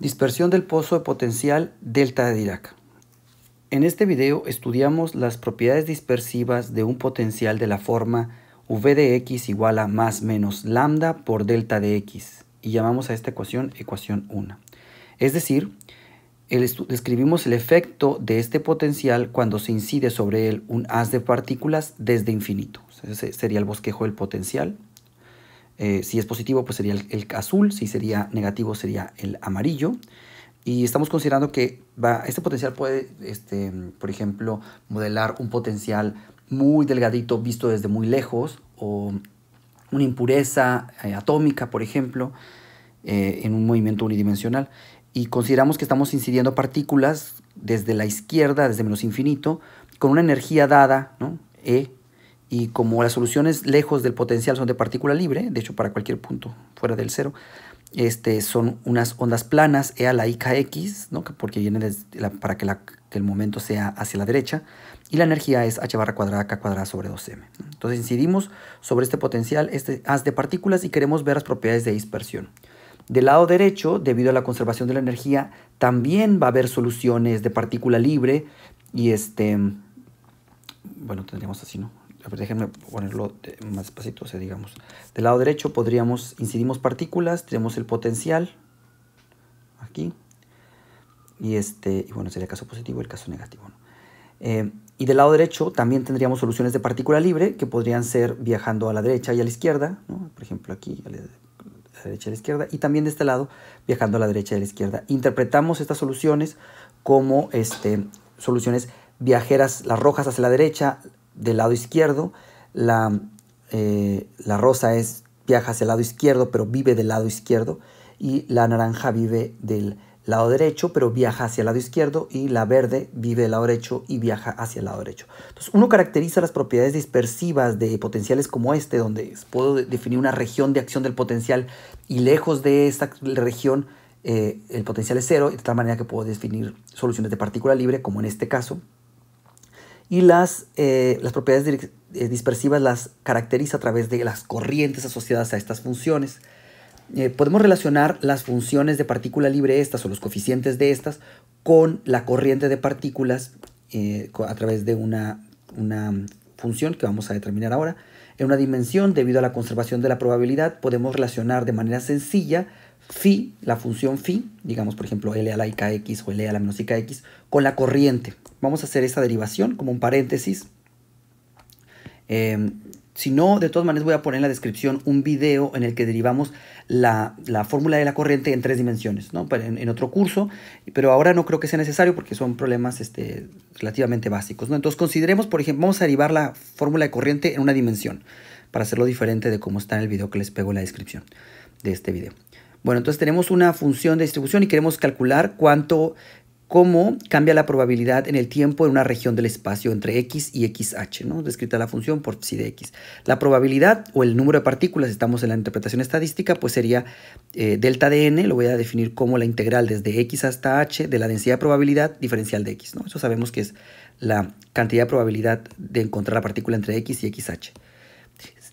Dispersión del pozo de potencial delta de Dirac. En este video estudiamos las propiedades dispersivas de un potencial de la forma V de x igual a más menos lambda por delta de x y llamamos a esta ecuación ecuación 1. Es decir, describimos el efecto de este potencial cuando se incide sobre él un haz de partículas desde infinito. Ese sería el bosquejo del potencial. Eh, si es positivo, pues sería el, azul, si sería negativo, sería el amarillo. Y estamos considerando que va, este potencial puede, este, por ejemplo, modelar un potencial muy delgadito visto desde muy lejos o una impureza eh, atómica, por ejemplo, eh, en un movimiento unidimensional. Y consideramos que estamos incidiendo partículas desde la izquierda, desde menos infinito, con una energía dada, ¿no? E y como las soluciones lejos del potencial son de partícula libre, de hecho para cualquier punto fuera del cero, este, son unas ondas planas, E a la IKX, ¿no? porque viene para que, el momento sea hacia la derecha, y la energía es H barra cuadrada K cuadrada sobre 2M. Entonces incidimos sobre este potencial, este haz de partículas, y queremos ver las propiedades de dispersión. Del lado derecho, debido a la conservación de la energía, también va a haber soluciones de partícula libre, y este, bueno, tendríamos así, ¿no? déjenme ponerlo más despacito, o sea, digamos. Del lado derecho podríamos, incidimos partículas, tenemos el potencial aquí. Y este, y bueno, sería el caso positivo y el caso negativo. Eh, y del lado derecho también tendríamos soluciones de partícula libre que podrían ser viajando a la derecha y a la izquierda, por ejemplo aquí a la, derecha y a la izquierda, y también de este lado viajando a la derecha y a la izquierda. Interpretamos estas soluciones como este, soluciones viajeras, las rojas hacia la derecha, del lado izquierdo, la, eh, la rosa es, viaja hacia el lado izquierdo, pero vive del lado izquierdo, y la naranja vive del lado derecho, pero viaja hacia el lado izquierdo, y la verde vive del lado derecho y viaja hacia el lado derecho. Entonces, uno caracteriza las propiedades dispersivas de potenciales como este, donde puedo definir una región de acción del potencial y lejos de esta región eh, el potencial es cero, de tal manera que puedo definir soluciones de partícula libre, como en este caso y las, eh, propiedades eh, dispersivas las caracteriza a través de las corrientes asociadas a estas funciones. Eh, podemos relacionar las funciones de partícula libre estas o los coeficientes de estas con la corriente de partículas a través de una función que vamos a determinar ahora. En una dimensión, debido a la conservación de la probabilidad, podemos relacionar de manera sencilla phi, la función phi, digamos por ejemplo L a la IKX o L a la menos IKX, con la corriente. Vamos a hacer esta derivación como un paréntesis. Em, si no, de todas maneras voy a poner en la descripción un video en el que derivamos la, fórmula de la corriente en tres dimensiones, ¿no? En, otro curso, pero ahora no creo que sea necesario porque son problemas este, relativamente básicos. Entonces consideremos, por ejemplo, vamos a derivar la fórmula de corriente en una dimensión, para hacerlo diferente de cómo está en el video que les pego en la descripción de este video. Bueno, entonces tenemos una función de distribución y queremos calcular cuánto, cómo cambia la probabilidad en el tiempo en una región del espacio entre x y xh, ¿no? Descrita la función por psi de x. La probabilidad o el número de partículas, estamos en la interpretación estadística, pues sería eh, delta de n, lo voy a definir como la integral desde x hasta h de la densidad de probabilidad diferencial de x, ¿no? Eso sabemos que es la cantidad de probabilidad de encontrar la partícula entre x y xh.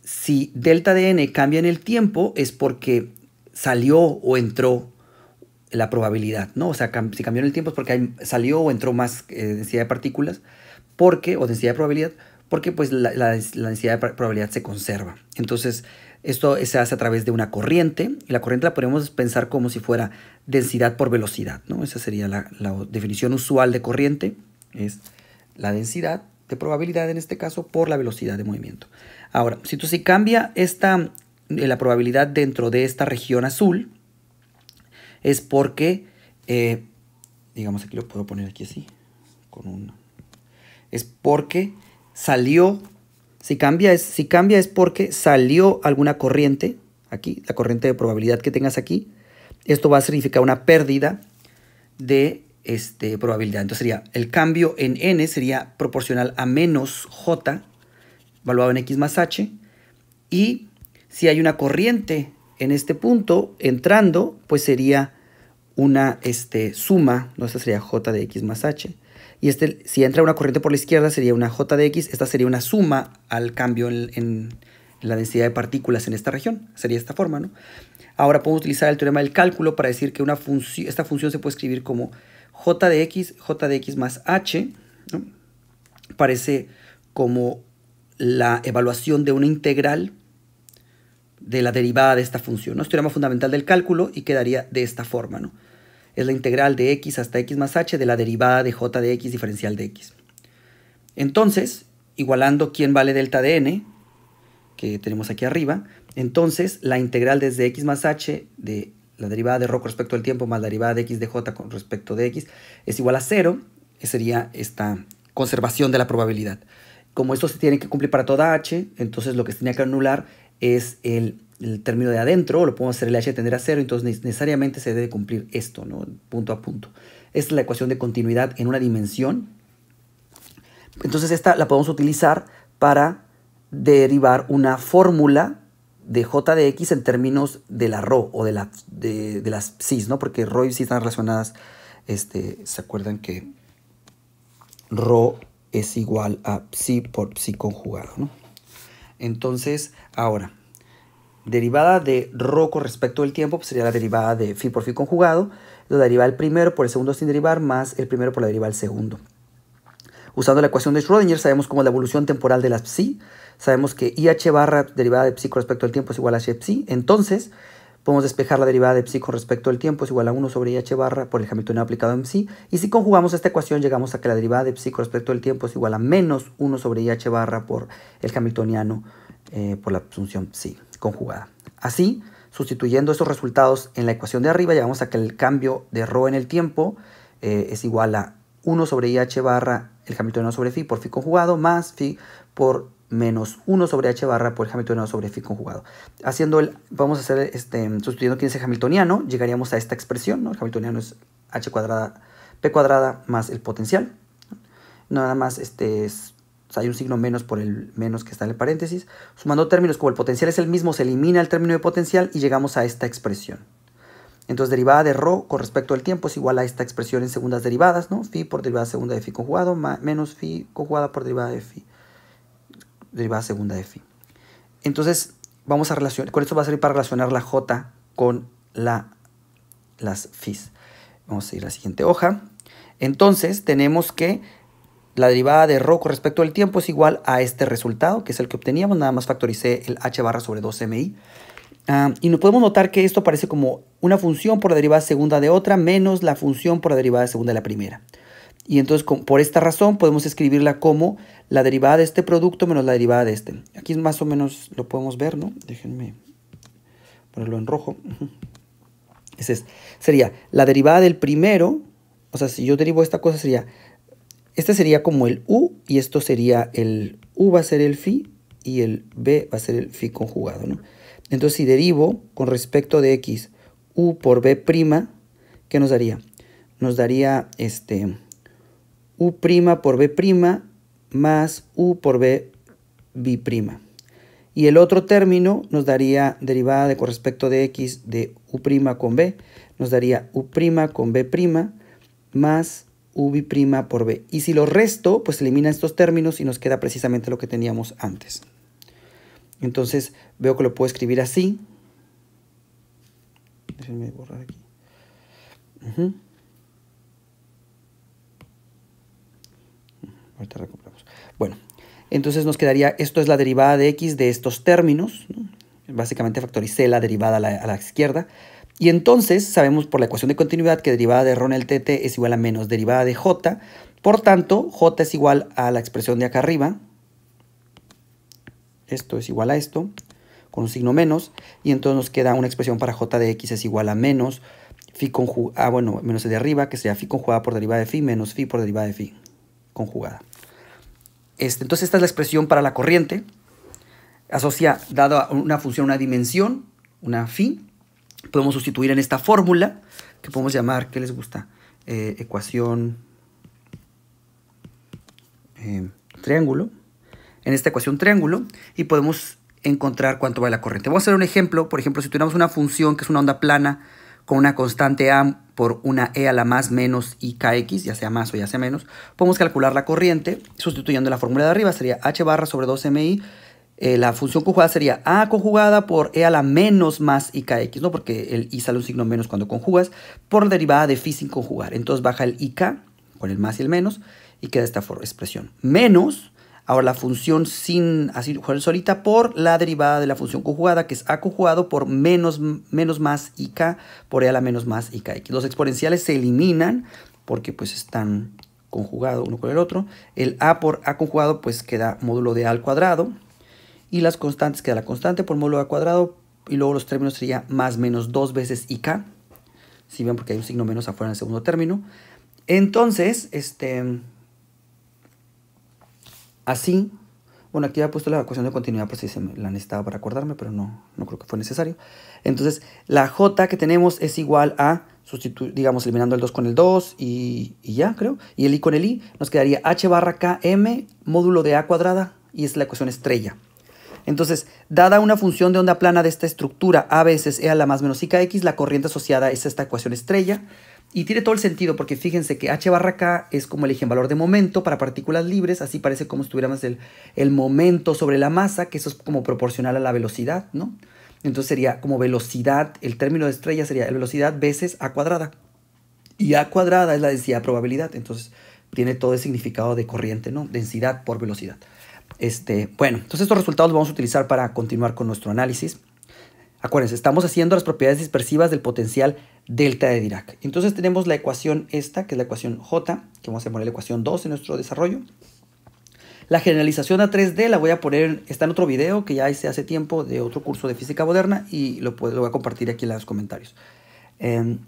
Si delta de n cambia en el tiempo es porque salió o entró la probabilidad, ¿no? O sea, si cambió en el tiempo es porque salió o entró más eh, densidad de partículas, porque, o densidad de probabilidad, porque pues la, densidad de probabilidad se conserva. Entonces, esto se hace a través de una corriente, y la corriente la podemos pensar como si fuera densidad por velocidad, ¿no? Esa sería la, la definición usual de corriente, es la densidad de probabilidad en este caso por la velocidad de movimiento. Ahora, si, tú, si cambia esta eh, la probabilidad dentro de esta región azul es porque, eh, digamos aquí lo puedo poner aquí así, con es porque salió, si cambia es, si cambia es porque salió alguna corriente, aquí, la corriente de probabilidad que tengas aquí, esto va a significar una pérdida de este, probabilidad. Entonces sería el cambio en n sería proporcional a menos j, evaluado en x más h, y si hay una corriente en este punto entrando, pues sería una este, suma, ¿no? esta sería j de x más h. Y este, si entra una corriente por la izquierda sería una j de x, esta sería una suma al cambio en, la densidad de partículas en esta región. Sería esta forma, ¿no? Ahora podemos utilizar el teorema del cálculo para decir que una esta función se puede escribir como j de x, j de x más h. Parece como la evaluación de una integral de la derivada de esta función. ¿no? Es teorema fundamental del cálculo y quedaría de esta forma. ¿no? Es la integral de x hasta x más h de la derivada de j de x diferencial de x. Entonces, igualando quién vale delta de n, que tenemos aquí arriba, entonces la integral desde x más h de la derivada de rho con respecto al tiempo más la derivada de x de j con respecto de x es igual a cero. Sería esta conservación de la probabilidad. Como esto se tiene que cumplir para toda h, entonces lo que se tenía que anular es el, término de adentro, lo podemos hacer el h tender a cero, entonces necesariamente se debe cumplir esto, ¿no? punto a punto. Esta es la ecuación de continuidad en una dimensión. Entonces esta la podemos utilizar para derivar una fórmula de j de x en términos de la rho o de, la, de, las psi ¿no? Porque rho y psi están relacionadas, este, ¿se acuerdan que rho es igual a psi por psi conjugado, ¿no? Entonces, ahora, derivada de ρ con respecto al tiempo pues, sería la derivada de phi por phi conjugado, la derivada del primero por el segundo sin derivar más el primero por la derivada del segundo. Usando la ecuación de Schrödinger sabemos cómo la evolución temporal de las psi, sabemos que IH barra derivada de psi con respecto al tiempo es igual a h psi, entonces Podemos despejar la derivada de psi con respecto al tiempo, es igual a 1 sobre h barra por el hamiltoniano aplicado en psi. Y si conjugamos esta ecuación, llegamos a que la derivada de psi con respecto al tiempo es igual a menos 1 sobre h barra por el hamiltoniano eh, por la función psi conjugada. Así, sustituyendo estos resultados en la ecuación de arriba, llegamos a que el cambio de rho en el tiempo eh, es igual a 1 sobre h barra el hamiltoniano sobre phi por phi conjugado más phi por menos 1 sobre h barra por hamiltoniano sobre fi conjugado. Haciendo el, vamos a hacer, este, sustituyendo 15 hamiltoniano, llegaríamos a esta expresión, ¿no? El hamiltoniano es h cuadrada, p cuadrada más el potencial. Nada más, este, es, hay un signo menos por el menos que está en el paréntesis. Sumando términos, como el potencial es el mismo, se elimina el término de potencial y llegamos a esta expresión. Entonces, derivada de ρ con respecto al tiempo es igual a esta expresión en segundas derivadas, ¿no? Phi por derivada segunda de fi conjugado menos phi conjugada por derivada de fi derivada segunda de phi. Entonces, vamos a relacionar, con esto va a servir para relacionar la j con la, las fis. Vamos a ir a la siguiente hoja. Entonces, tenemos que la derivada de rho con respecto al tiempo es igual a este resultado, que es el que obteníamos. Nada más factoricé el h barra sobre 2mi. Ah, y nos podemos notar que esto parece como una función por la derivada segunda de otra menos la función por la derivada segunda de la primera. Y entonces por esta razón podemos escribirla como la derivada de este producto menos la derivada de este. Aquí más o menos lo podemos ver, ¿no? Déjenme ponerlo en rojo. Ese este. sería la derivada del primero, o sea, si yo derivo esta cosa sería, este sería como el u y esto sería el u va a ser el phi y el b va a ser el phi conjugado, ¿no? Entonces si derivo con respecto de x u por b prima, ¿qué nos daría? Nos daría este u' por b' más u por b prima Y el otro término nos daría derivada de, con respecto de x de u' con b, nos daría u' con b' más u prima por b. Y si lo resto, pues elimina estos términos y nos queda precisamente lo que teníamos antes. Entonces veo que lo puedo escribir así. Déjenme borrar aquí. Ahorita recuperamos. Bueno, entonces nos quedaría, esto es la derivada de x de estos términos, básicamente factoricé la derivada a la, izquierda, y entonces sabemos por la ecuación de continuidad que derivada de Ron el tt es igual a menos derivada de j, por tanto, j es igual a la expresión de acá arriba, esto es igual a esto, con un signo menos, y entonces nos queda una expresión para j de x es igual a menos phi conjugada, ah, bueno, menos de arriba, que sería phi conjugada por derivada de phi, menos phi por derivada de phi conjugada. Este, entonces esta es la expresión para la corriente. Asocia, dado una función, una dimensión, una phi. Podemos sustituir en esta fórmula, que podemos llamar, ¿qué les gusta? Eh, ecuación eh, triángulo. En esta ecuación triángulo. Y podemos encontrar cuánto vale la corriente. Vamos a hacer un ejemplo. Por ejemplo, si tuviéramos una función que es una onda plana con una constante A por una E a la más menos ikx, KX, ya sea más o ya sea menos, podemos calcular la corriente sustituyendo la fórmula de arriba, sería H barra sobre 2MI. Eh, la función conjugada sería A conjugada por E a la menos más IKX, ¿no? Porque el I sale un signo menos cuando conjugas, por la derivada de phi sin conjugar. Entonces baja el IK con el más y el menos y queda esta expresión. Menos Ahora, la función sin así solita por la derivada de la función conjugada, que es a conjugado por menos, menos más y por e a la menos más y Los exponenciales se eliminan porque pues están conjugados uno con el otro. El a por a conjugado pues queda módulo de a al cuadrado. Y las constantes queda la constante por módulo de a cuadrado. Y luego los términos sería más menos dos veces y Si bien, porque hay un signo menos afuera en el segundo término. Entonces, este Así, bueno, aquí he puesto la ecuación de continuidad por si se me la necesitaba para acordarme, pero no, no creo que fue necesario. Entonces, la j que tenemos es igual a, digamos, eliminando el 2 con el 2 y, ya, creo. Y el i con el i nos quedaría h barra km módulo de a cuadrada y es la ecuación estrella. Entonces, dada una función de onda plana de esta estructura a veces e a la más menos ikx, la corriente asociada es esta ecuación estrella. Y tiene todo el sentido porque fíjense que H barra K es como el en valor de momento para partículas libres, así parece como si tuviéramos el, el momento sobre la masa, que eso es como proporcional a la velocidad, ¿no? Entonces sería como velocidad, el término de estrella sería velocidad veces A cuadrada. Y A cuadrada es la densidad de probabilidad, entonces tiene todo el significado de corriente, ¿no? Densidad por velocidad. Este, bueno, entonces estos resultados los vamos a utilizar para continuar con nuestro análisis. Acuérdense, estamos haciendo las propiedades dispersivas del potencial delta de Dirac. Entonces tenemos la ecuación esta, que es la ecuación J, que vamos a poner la ecuación 2 en nuestro desarrollo. La generalización a 3D la voy a poner, está en otro video que ya hice hace tiempo de otro curso de física moderna y lo, voy a compartir aquí en los comentarios. Em,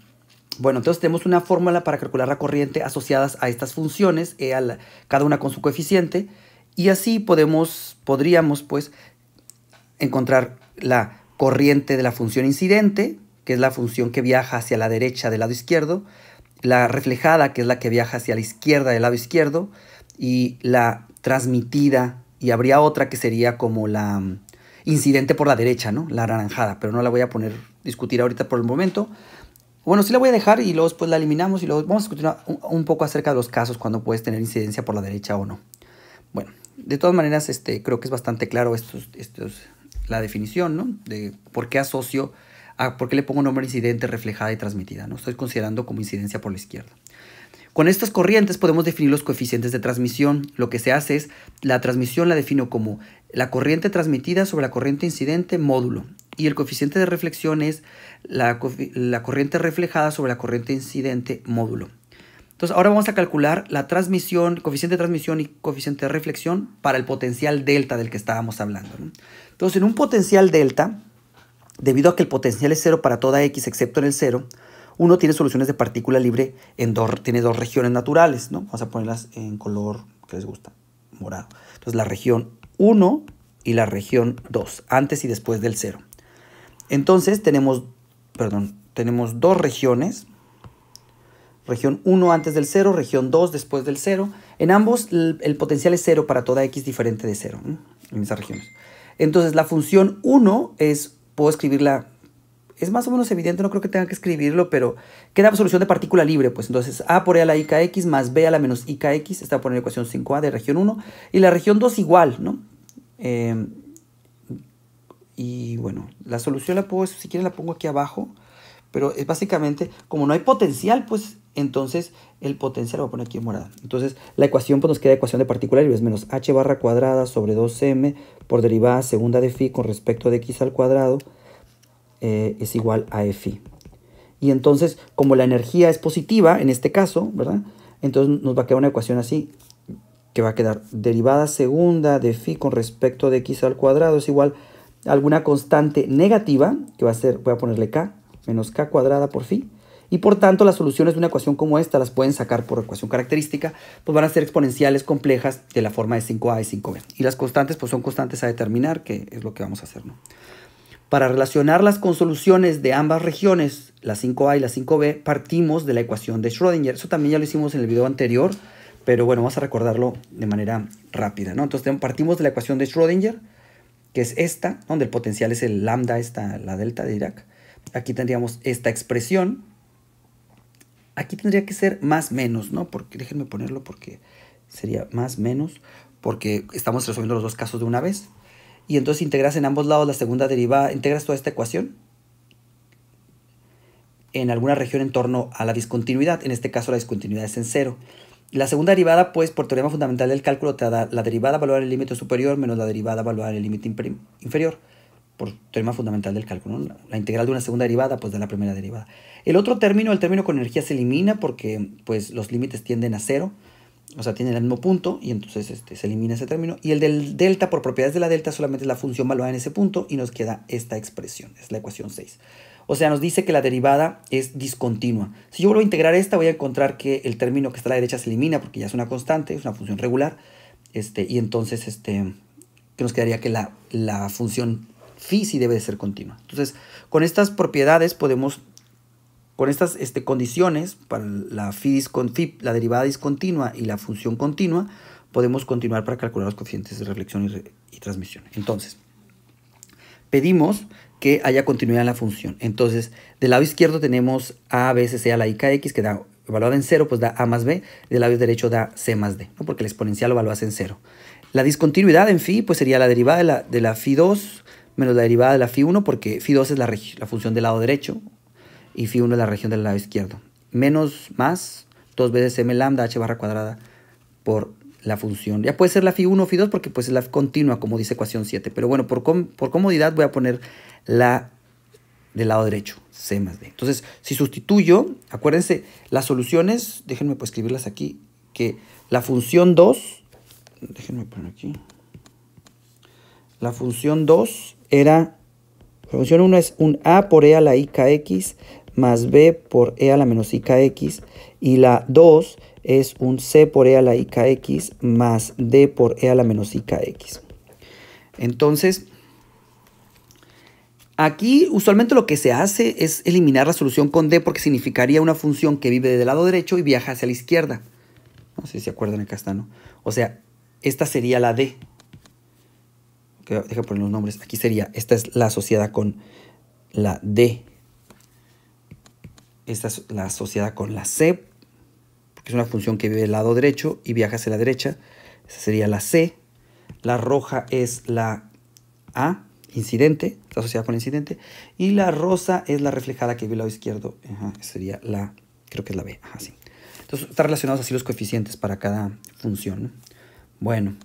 bueno, entonces tenemos una fórmula para calcular la corriente asociadas a estas funciones, e a cada una con su coeficiente, y así podemos, podríamos pues encontrar la corriente de la función incidente, que es la función que viaja hacia la derecha del lado izquierdo, la reflejada, que es la que viaja hacia la izquierda del lado izquierdo, y la transmitida, y habría otra que sería como la mm, incidente por la derecha, ¿no? La anaranjada, pero no la voy a poner, discutir ahorita por el momento. Bueno, sí la voy a dejar y luego después la eliminamos y luego vamos a discutir un, poco acerca de los casos cuando puedes tener incidencia por la derecha o no. Bueno, de todas maneras, este, creo que es bastante claro estos, estos la definición, ¿no? De por qué asocio, a, por qué le pongo nombre incidente reflejada y transmitida, ¿no? Estoy considerando como incidencia por la izquierda. Con estas corrientes podemos definir los coeficientes de transmisión. Lo que se hace es, la transmisión la defino como la corriente transmitida sobre la corriente incidente módulo. Y el coeficiente de reflexión es la corriente reflejada sobre la corriente incidente módulo. Entonces, ahora vamos a calcular la transmisión, coeficiente de transmisión y coeficiente de reflexión para el potencial delta del que estábamos hablando. Entonces, en un potencial delta, debido a que el potencial es cero para toda x excepto en el cero, uno tiene soluciones de partícula libre en dos, tiene dos regiones naturales, ¿no? Vamos a ponerlas en color que les gusta, morado. Entonces, la región 1 y la región 2, antes y después del cero Entonces, tenemos, perdón, tenemos dos regiones región 1 antes del 0, región 2 después del 0. En ambos el, potencial es 0 para toda x diferente de 0 en esas regiones. Entonces la función 1 es, puedo escribirla, es más o menos evidente, no creo que tenga que escribirlo, pero queda solución de partícula libre, pues entonces a por e a la ikx más b a la menos ikx, x, está por la ecuación 5a de región 1, y la región 2 igual, ¿no? Eh, y bueno, la solución la puedo, si quieren la pongo aquí abajo, pero es básicamente, como no hay potencial, pues entonces el potencial lo voy a poner aquí en morada. Entonces la ecuación pues, nos queda ecuación de particular y es menos h barra cuadrada sobre 2m por derivada segunda de phi con respecto de x al cuadrado eh, es igual a e phi. Y entonces, como la energía es positiva, en este caso, ¿verdad? Entonces nos va a quedar una ecuación así, que va a quedar derivada segunda de phi con respecto de x al cuadrado es igual a alguna constante negativa, que va a ser, voy a ponerle k, menos k cuadrada por phi. Y por tanto, las soluciones de una ecuación como esta las pueden sacar por ecuación característica, pues van a ser exponenciales complejas de la forma de 5a y 5b. Y las constantes pues son constantes a determinar, que es lo que vamos a hacer. ¿no? Para relacionarlas con soluciones de ambas regiones, la 5a y la 5b, partimos de la ecuación de Schrödinger. Eso también ya lo hicimos en el video anterior, pero bueno, vamos a recordarlo de manera rápida. ¿no? Entonces partimos de la ecuación de Schrödinger, que es esta, donde el potencial es el lambda, esta, la delta de Dirac Aquí tendríamos esta expresión. Aquí tendría que ser más menos, ¿no? Porque déjenme ponerlo porque sería más menos, porque estamos resolviendo los dos casos de una vez. Y entonces integras en ambos lados la segunda derivada, integras toda esta ecuación en alguna región en torno a la discontinuidad. En este caso la discontinuidad es en cero. La segunda derivada, pues, por teorema fundamental del cálculo, te da la derivada evaluada en el límite superior menos la derivada evaluada en el límite inferior por tema fundamental del cálculo. La integral de una segunda derivada, pues de la primera derivada. El otro término, el término con energía, se elimina porque pues, los límites tienden a cero, o sea, tienen el mismo punto, y entonces este, se elimina ese término. Y el del delta, por propiedades de la delta, solamente es la función evaluada en ese punto, y nos queda esta expresión, es la ecuación 6. O sea, nos dice que la derivada es discontinua. Si yo vuelvo a integrar esta, voy a encontrar que el término que está a la derecha se elimina porque ya es una constante, es una función regular. Este, y entonces, este, que nos quedaría que la, la función phi sí debe de ser continua. Entonces, con estas propiedades podemos, con estas este, condiciones para la la derivada discontinua y la función continua, podemos continuar para calcular los coeficientes de reflexión y, transmisión. Entonces, pedimos que haya continuidad en la función. Entonces, del lado izquierdo tenemos a veces c a la i x que da evaluada en 0, pues da a más b, del lado derecho da c más d, porque el exponencial lo evaluas en cero. La discontinuidad en phi, pues sería la derivada de la, de la phi 2 menos la derivada de la phi 1 porque phi 2 es la, función del lado derecho y phi 1 es la región del lado izquierdo. Menos más 2 veces m lambda h barra cuadrada por la función. Ya puede ser la phi 1 o phi 2 porque pues es la continua como dice ecuación 7. Pero bueno, por, comodidad voy a poner la del lado derecho, c más d. Entonces, si sustituyo, acuérdense, las soluciones, déjenme pues, escribirlas aquí, que la función 2, déjenme poner aquí, la función 2 era, la función 1 es un a por e a la i más b por e a la menos i x y la 2 es un c por e a la i más d por e a la menos i x Entonces, Aquí usualmente lo que se hace es eliminar la solución con d porque significaría una función que vive del lado derecho y viaja hacia la izquierda. No sé si se acuerdan acá está, ¿no? O sea, esta sería la d que deja poner los nombres, aquí sería, esta es la asociada con la D, esta es la asociada con la C, porque es una función que vive del lado derecho y viaja hacia la derecha, sería la C, la roja es la A, incidente, está asociada con incidente, y la rosa es la reflejada que vive el lado izquierdo, sería la, creo que es la B, Ajá, sí. Entonces están relacionados así los coeficientes para cada función. Bueno,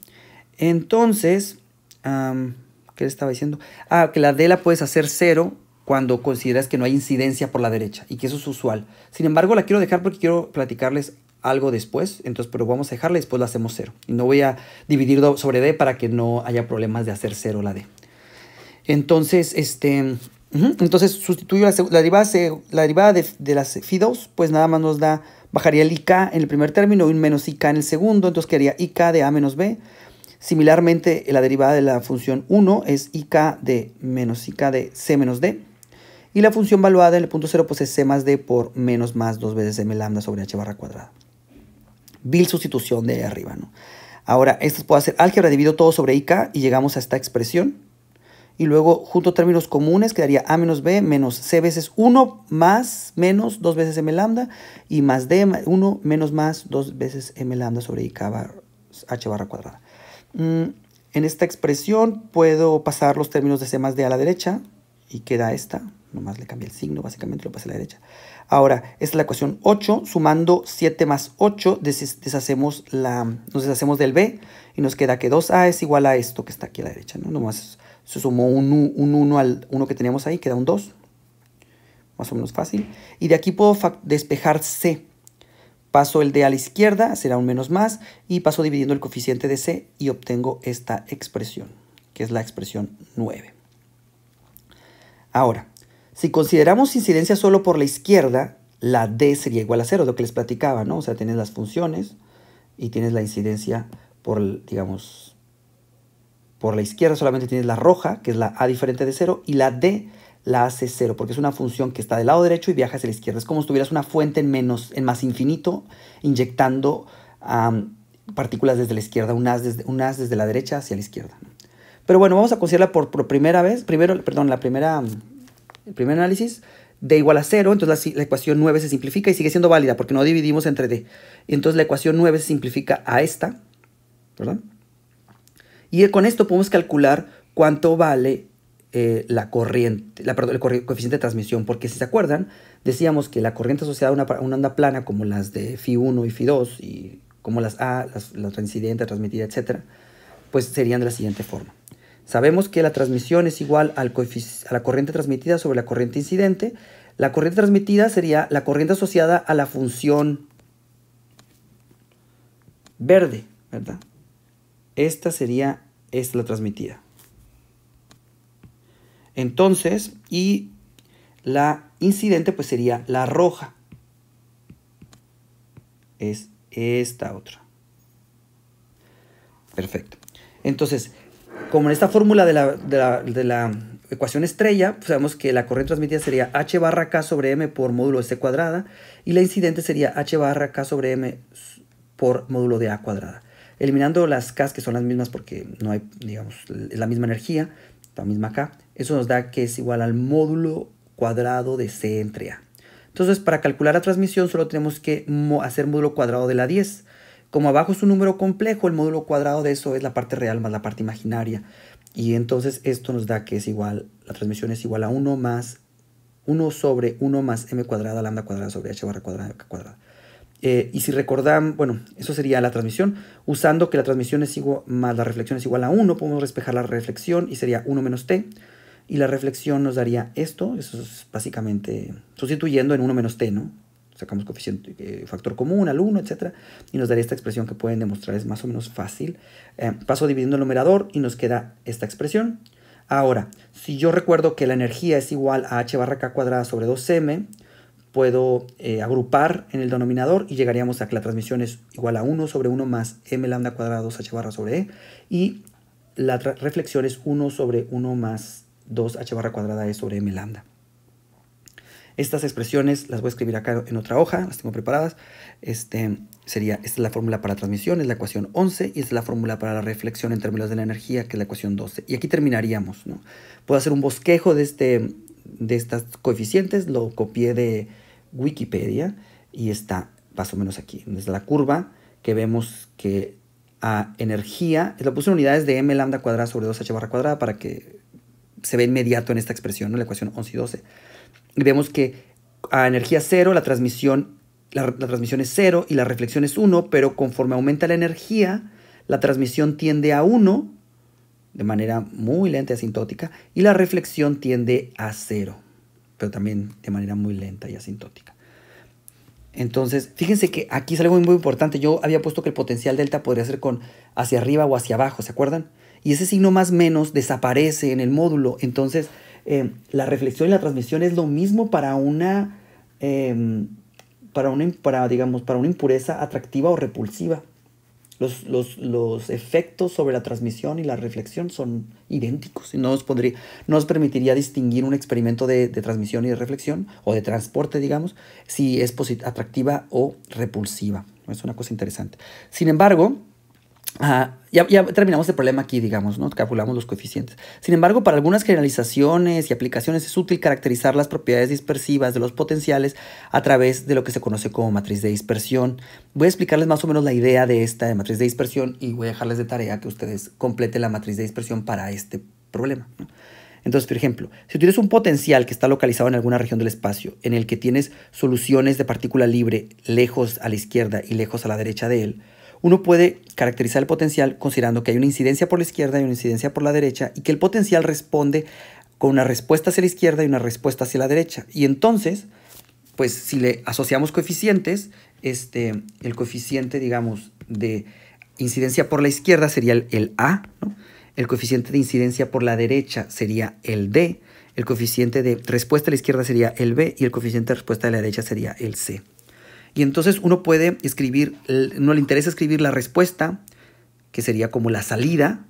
entonces ¿Qué le estaba diciendo? Ah, que la D la puedes hacer cero cuando consideras que no hay incidencia por la derecha y que eso es usual. Sin embargo, la quiero dejar porque quiero platicarles algo después, entonces, pero vamos a dejarla y después la hacemos cero. Y no voy a dividir sobre D para que no haya problemas de hacer cero la D. Entonces, este, entonces sustituyo la, derivada, la derivada de, las phi2, pues nada más nos da, bajaría el IK en el primer término y un menos IK en el segundo, entonces quedaría IK de A menos B Similarmente, eh, la derivada de la función 1 es ik de menos ik de c menos d. Y la función evaluada en el punto 0 pues es c más d por menos más 2 veces m lambda sobre h barra cuadrada. Vil sustitución de arriba, ¿no? Ahora, esto puede hacer álgebra, divido todo sobre ik y llegamos a esta expresión. Y luego, junto a términos comunes, quedaría a menos b menos c veces 1 más menos 2 veces m lambda y más d 1 menos más 2 veces m lambda sobre ik bar, h barra cuadrada. Mm, en esta expresión puedo pasar los términos de C más D a la derecha y queda esta. Nomás le cambia el signo, básicamente lo pasé a la derecha. Ahora, esta es la ecuación 8. Sumando 7 más 8, deshacemos la, nos deshacemos del B y nos queda que 2A es igual a esto que está aquí a la derecha. Nomás se sumó un 1 al 1 que teníamos ahí, queda un 2. Más o menos fácil. Y de aquí puedo despejar C. Paso el D a la izquierda, será un menos más, y paso dividiendo el coeficiente de C y obtengo esta expresión, que es la expresión 9. Ahora, si consideramos incidencia solo por la izquierda, la D sería igual a 0, lo que les platicaba, ¿no? O sea, tienes las funciones y tienes la incidencia por, digamos, por la izquierda solamente tienes la roja, que es la A diferente de 0, y la D la hace cero, porque es una función que está del lado derecho y viaja hacia la izquierda. Es como si tuvieras una fuente en, menos, en más infinito inyectando partículas desde la izquierda, un haz desde, desde la derecha hacia la izquierda. Pero bueno, vamos a considerarla por, primera vez, primero, perdón, la primera, el primer análisis de igual a cero, entonces la, la, ecuación 9 se simplifica y sigue siendo válida porque no dividimos entre d. Entonces la ecuación 9 se simplifica a esta, ¿verdad? Y con esto podemos calcular cuánto vale eh, la corriente, el coeficiente de transmisión, porque si se acuerdan, decíamos que la corriente asociada a una, onda plana como las de fi 1 y fi 2 y como las A, la incidente transmitida, etcétera pues serían de la siguiente forma. Sabemos que la transmisión es igual al a la corriente transmitida sobre la corriente incidente. La corriente transmitida sería la corriente asociada a la función verde, ¿verdad? Esta sería esta la transmitida. Entonces, y la incidente pues sería la roja. Es esta otra. Perfecto. Entonces, como en esta fórmula de la, ecuación estrella, pues, sabemos que la corriente transmitida sería h barra k sobre m por módulo de c cuadrada y la incidente sería h barra k sobre m por módulo de a cuadrada. Eliminando las k que son las mismas porque no hay, digamos, la misma energía, la misma acá Eso nos da que es igual al módulo cuadrado de C entre A. Entonces, para calcular la transmisión solo tenemos que hacer módulo cuadrado de la 10. Como abajo es un número complejo, el módulo cuadrado de eso es la parte real más la parte imaginaria. Y entonces esto nos da que es igual, la transmisión es igual a 1 más 1 sobre 1 más m cuadrada lambda cuadrada sobre h barra cuadrada, cuadrada. Eh, y si recordamos, bueno, eso sería la transmisión. Usando que la transmisión es igual, más la reflexión es igual a 1, podemos despejar la reflexión y sería 1 menos t. Y la reflexión nos daría esto, eso es básicamente sustituyendo en 1 menos t, ¿no? Sacamos coeficiente, eh, factor común al 1, etc. Y nos daría esta expresión que pueden demostrar, es más o menos fácil. Eh, paso dividiendo el numerador y nos queda esta expresión. Ahora, si yo recuerdo que la energía es igual a h barra k cuadrada sobre 2m, puedo eh, agrupar en el denominador y llegaríamos a que la transmisión es igual a 1 sobre 1 más m lambda cuadrado 2h barra sobre e y la reflexión es 1 sobre 1 más 2h barra cuadrada e sobre m lambda. Estas expresiones las voy a escribir acá en otra hoja, las tengo preparadas. Este, sería, esta es la fórmula para transmisión, es la ecuación 11, y esta es la fórmula para la reflexión en términos de la energía, que es la ecuación 12. Y aquí terminaríamos. ¿no? Puedo hacer un bosquejo de este, de estas coeficientes lo copié de Wikipedia y está más o menos aquí. Es la curva que vemos que a energía, la puse en unidades de m lambda cuadrada sobre 2h barra cuadrada para que se vea inmediato en esta expresión, en la ecuación 11 y 12. vemos que a energía cero la transmisión, la, la transmisión es 0 y la reflexión es 1, pero conforme aumenta la energía, la transmisión tiende a 1 de manera muy lenta y asintótica y la reflexión tiende a cero, pero también de manera muy lenta y asintótica. Entonces, fíjense que aquí es algo muy importante. Yo había puesto que el potencial delta podría ser con hacia arriba o hacia abajo, ¿se acuerdan? Y ese signo más menos desaparece en el módulo. Entonces, eh, la reflexión y la transmisión es lo mismo para una, eh, para una, para, digamos, para una impureza atractiva o repulsiva. Los, los, los, efectos sobre la transmisión y la reflexión son idénticos. No nos, no nos permitiría distinguir un experimento de, de, transmisión y de reflexión o de transporte, digamos, si es atractiva o repulsiva. Es una cosa interesante. Sin embargo, ya, terminamos el problema aquí, digamos, ¿no? Calculamos los coeficientes. Sin embargo, para algunas generalizaciones y aplicaciones es útil caracterizar las propiedades dispersivas de los potenciales a través de lo que se conoce como matriz de dispersión. Voy a explicarles más o menos la idea de esta matriz de dispersión y voy a dejarles de tarea que ustedes completen la matriz de dispersión para este problema. Entonces, por ejemplo, si tienes un potencial que está localizado en alguna región del espacio, en el que tienes soluciones de partícula libre lejos a la izquierda y lejos a la derecha de él, uno puede caracterizar el potencial considerando que hay una incidencia por la izquierda y una incidencia por la derecha y que el potencial responde con una respuesta hacia la izquierda y una respuesta hacia la derecha. Y entonces, pues si le asociamos coeficientes, este, el coeficiente, digamos, de incidencia por la izquierda sería el, A, el coeficiente de incidencia por la derecha sería el D, el coeficiente de respuesta a la izquierda sería el B y el coeficiente de respuesta a la derecha sería el C. Y entonces uno puede escribir, no le interesa escribir la respuesta, que sería como la salida,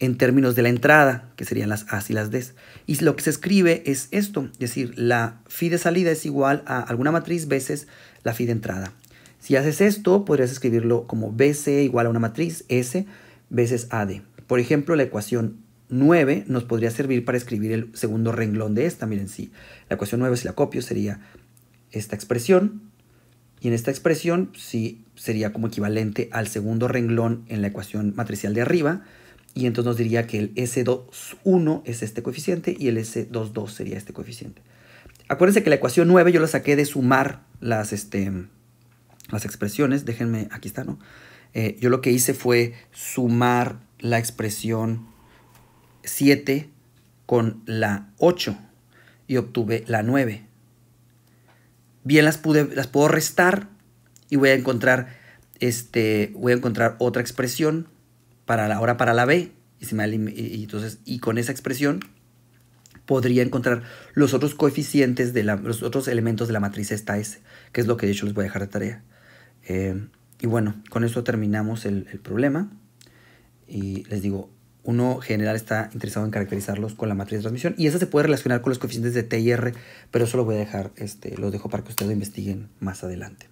en términos de la entrada, que serían las A's y las D's. Y lo que se escribe es esto, es decir, la fi de salida es igual a alguna matriz veces la fi de entrada. Si haces esto, podrías escribirlo como BC igual a una matriz S veces AD. Por ejemplo, la ecuación 9 nos podría servir para escribir el segundo renglón de esta. Miren, si sí. la ecuación 9, si la copio, sería esta expresión. Y en esta expresión sí sería como equivalente al segundo renglón en la ecuación matricial de arriba. Y entonces nos diría que el S21 es este coeficiente y el S22 sería este coeficiente. Acuérdense que la ecuación 9 yo la saqué de sumar las, este, las expresiones. Déjenme, aquí está, ¿no? Eh, yo lo que hice fue sumar la expresión 7 con la 8 y obtuve la 9 bien las, pude, las puedo restar y voy a encontrar, este, voy a encontrar otra expresión para la, ahora para la B. Y, entonces, y con esa expresión podría encontrar los otros coeficientes, de la, los otros elementos de la matriz esta S, que es lo que de hecho les voy a dejar de tarea. Eh, y bueno, con eso terminamos el problema. Y les digo, uno general está interesado en caracterizarlos con la matriz de transmisión. Y eso se puede relacionar con los coeficientes de T y R, pero eso lo voy a dejar, este, lo dejo para que ustedes lo investiguen más adelante.